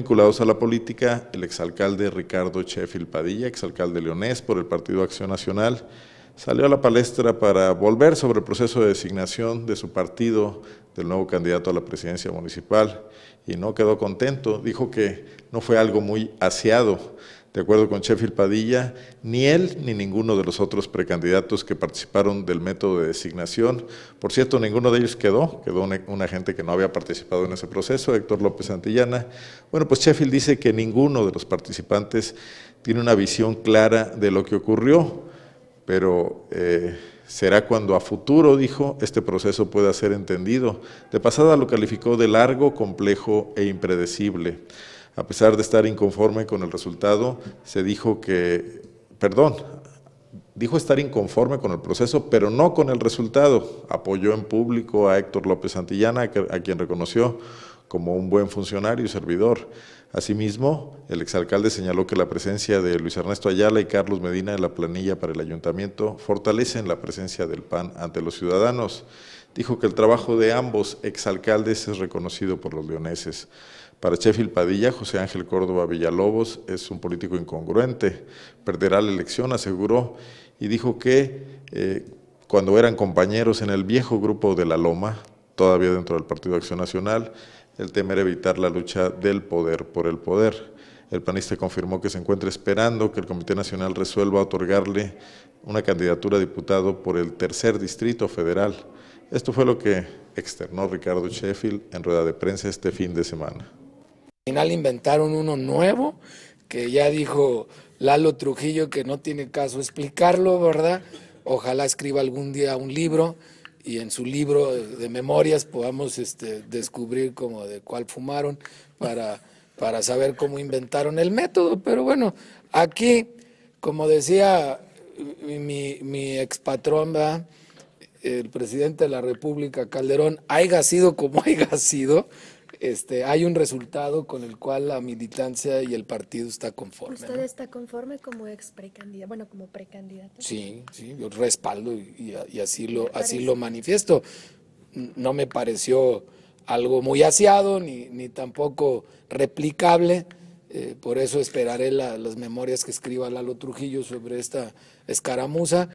Vinculados a la política, el exalcalde Ricardo Chefil Padilla, exalcalde leonés por el Partido Acción Nacional, salió a la palestra para volver sobre el proceso de designación de su partido del nuevo candidato a la presidencia municipal y no quedó contento, dijo que no fue algo muy aseado, de acuerdo con Sheffield Padilla, ni él ni ninguno de los otros precandidatos que participaron del método de designación. Por cierto, ninguno de ellos quedó, quedó e, una, gente que no había participado en ese proceso, Héctor López Santillana. Bueno, pues Sheffield dice que ninguno de los participantes tiene una visión clara de lo que ocurrió, pero... Eh, será cuando a futuro, dijo, este proceso pueda ser entendido. De pasada lo calificó de largo, complejo e impredecible. A pesar de estar inconforme con el resultado, se dijo que, perdón, dijo estar inconforme con el proceso, pero no con el resultado. Apoyó en público a Héctor López Santillana, a quien reconoció como un buen funcionario y servidor. Asimismo, el exalcalde señaló que la presencia de Luis Ernesto Ayala y Carlos Medina en la planilla para el ayuntamiento fortalecen la presencia del PAN ante los ciudadanos dijo que el trabajo de ambos exalcaldes es reconocido por los leoneses. Para Sheffield Padilla, José Ángel Córdoba Villalobos es un político incongruente, perderá la elección, aseguró, y dijo que eh, cuando eran compañeros en el viejo grupo de La Loma, todavía dentro del Partido Acción Nacional, el temer evitar la lucha del poder por el poder. El panista confirmó que se encuentra esperando que el Comité Nacional resuelva otorgarle una candidatura a diputado por el tercer distrito federal. Esto fue lo que externó Ricardo Sheffield en rueda de prensa este fin de semana. Al final inventaron uno nuevo que ya dijo Lalo Trujillo que no tiene caso explicarlo, ¿verdad? Ojalá escriba algún día un libro y en su libro de memorias podamos este, descubrir como de cuál fumaron para para saber cómo inventaron el método, pero bueno, aquí, como decía eh, mi, mi expatrón, el presidente de la República, Calderón, haya sido como haya sido, este, hay un resultado con el cual la militancia y el partido está conforme. ¿Usted está conforme como ex precandidato, bueno, como precandidato? Sí, sí, yo respaldo y, y así, lo, así lo manifiesto. No me pareció algo muy aseado ni, tampoco replicable. Eh, por eso esperaré las memorias que escriba Lalo Trujillo sobre esta escaramuza.